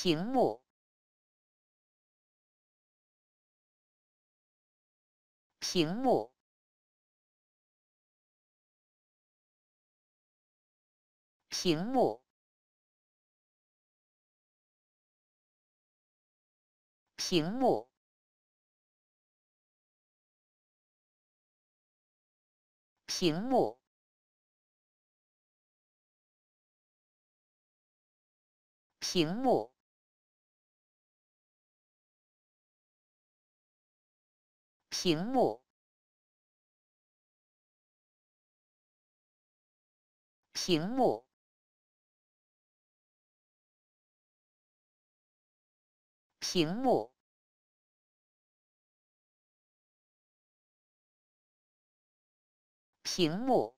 屏幕，屏幕，屏幕，屏幕，屏幕，屏幕。屏幕，屏幕，屏幕，屏幕。